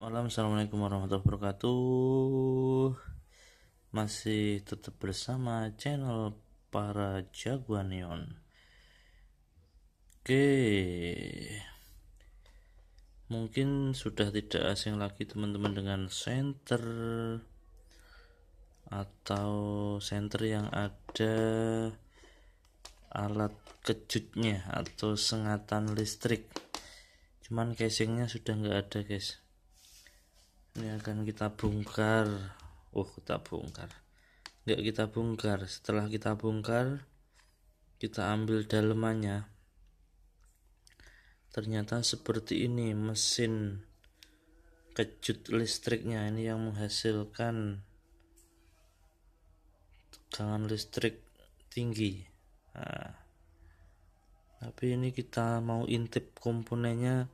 Malam, assalamualaikum warahmatullahi wabarakatuh. Masih tetap bersama channel para jagoan neon. Oke, mungkin sudah tidak asing lagi teman-teman dengan center atau center yang ada alat kejutnya atau sengatan listrik. Cuman casingnya sudah nggak ada, guys ini akan kita bongkar oh kita bongkar enggak kita bongkar setelah kita bongkar kita ambil dalemannya ternyata seperti ini mesin kejut listriknya ini yang menghasilkan tegangan listrik tinggi nah, tapi ini kita mau intip komponennya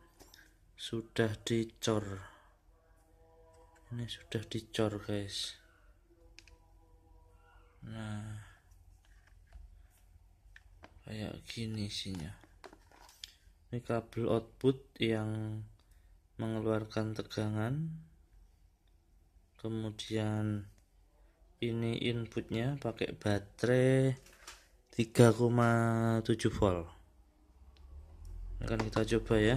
sudah dicor ini sudah dicor guys nah kayak gini isinya ini kabel output yang mengeluarkan tegangan kemudian ini inputnya pakai baterai 3,7 volt akan kita coba ya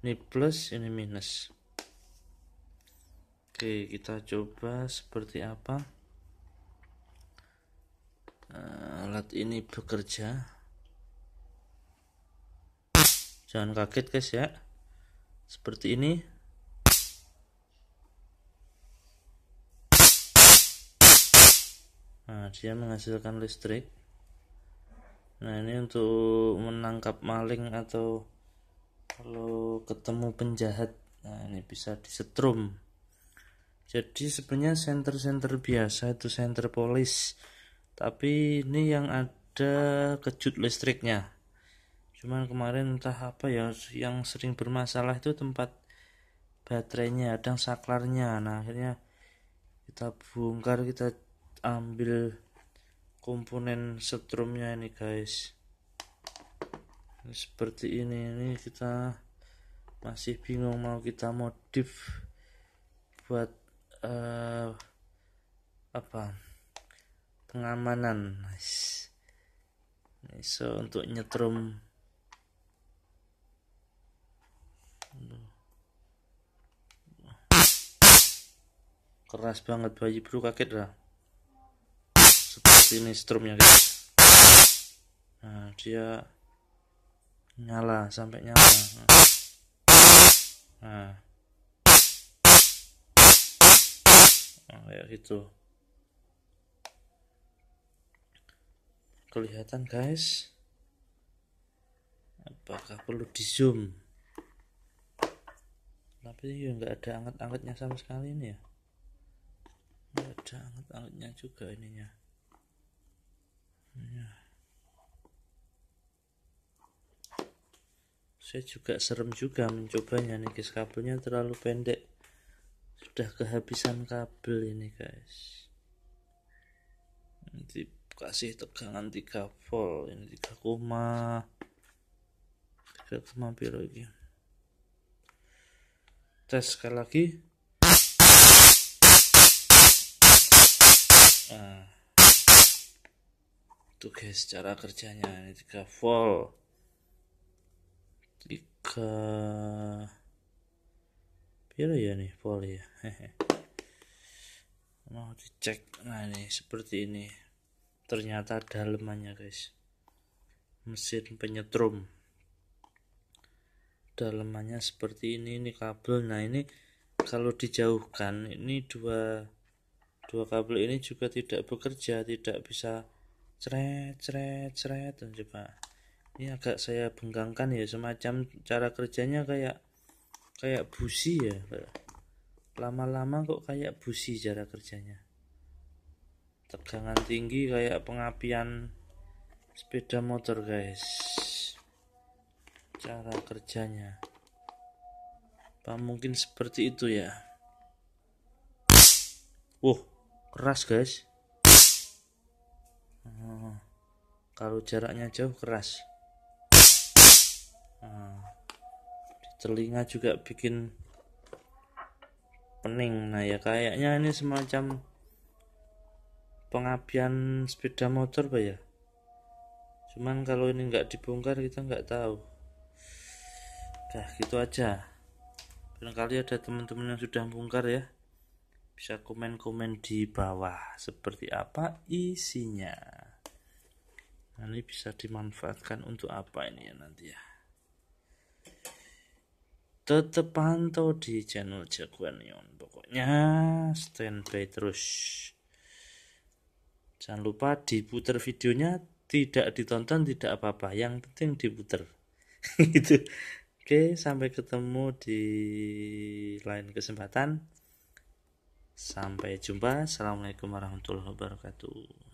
ini plus ini minus Oke, kita coba seperti apa eh, alat ini bekerja. Jangan kaget, guys, ya. Seperti ini. Nah, dia menghasilkan listrik. Nah, ini untuk menangkap maling atau kalau ketemu penjahat. Nah, ini bisa disetrum jadi sebenarnya center-center biasa itu center polis tapi ini yang ada kejut listriknya cuman kemarin entah apa ya yang sering bermasalah itu tempat baterainya ada saklarnya nah akhirnya kita bongkar kita ambil komponen setrumnya ini guys seperti ini ini kita masih bingung mau kita modif buat uh, apa pengamanan so untuk nyetrum keras banget bayi bro kaget lah seperti ini strumnya guys nah dia nyala sampai nyala nah, nah. kayak gitu kelihatan guys apakah perlu di zoom tapi ya nggak ada anget-angetnya sama sekali ini ya nggak ada anget-angetnya juga ininya ya. saya juga serem juga mencobanya nih guys kabelnya terlalu pendek udah kehabisan kabel ini guys nanti kasih tegangan 3 volt ini 3 koma 3 koma biru ini tes sekali lagi nah itu guys cara kerjanya ini 3 volt 3 Piro ya nih poli ya. hehe Mau dicek. Nah ini seperti ini. Ternyata dalemannya guys. Mesin penyetrum. Dalemannya seperti ini ini kabel. Nah ini kalau dijauhkan ini dua dua kabel ini juga tidak bekerja, tidak bisa ceret ceret ceret coba. Ini agak saya benggangkan ya semacam cara kerjanya kayak kayak busi ya lama-lama kok kayak busi jarak kerjanya tegangan tinggi kayak pengapian sepeda motor guys cara kerjanya apa mungkin seperti itu ya wow keras guys oh, kalau jaraknya jauh keras telinga juga bikin pening nah ya kayaknya ini semacam pengapian sepeda motor pak ya cuman kalau ini nggak dibongkar kita nggak tahu nah gitu aja barangkali ada teman-teman yang sudah bongkar ya bisa komen-komen di bawah seperti apa isinya nah, ini bisa dimanfaatkan untuk apa ini ya nanti ya tetap pantau di channel jagoan neon pokoknya standby terus jangan lupa diputar videonya tidak ditonton tidak apa-apa yang penting diputar gitu oke sampai ketemu di lain kesempatan sampai jumpa assalamualaikum warahmatullahi wabarakatuh